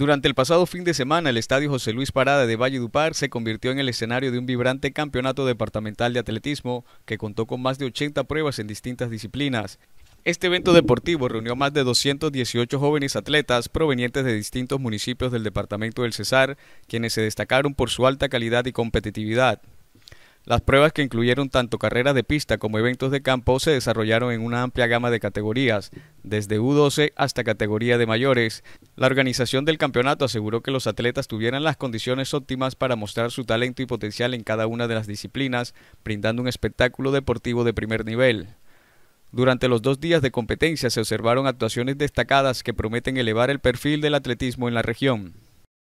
Durante el pasado fin de semana, el Estadio José Luis Parada de Valle Dupar se convirtió en el escenario de un vibrante campeonato departamental de atletismo que contó con más de 80 pruebas en distintas disciplinas. Este evento deportivo reunió a más de 218 jóvenes atletas provenientes de distintos municipios del departamento del Cesar, quienes se destacaron por su alta calidad y competitividad. Las pruebas que incluyeron tanto carreras de pista como eventos de campo se desarrollaron en una amplia gama de categorías, desde U12 hasta categoría de mayores. La organización del campeonato aseguró que los atletas tuvieran las condiciones óptimas para mostrar su talento y potencial en cada una de las disciplinas, brindando un espectáculo deportivo de primer nivel. Durante los dos días de competencia se observaron actuaciones destacadas que prometen elevar el perfil del atletismo en la región.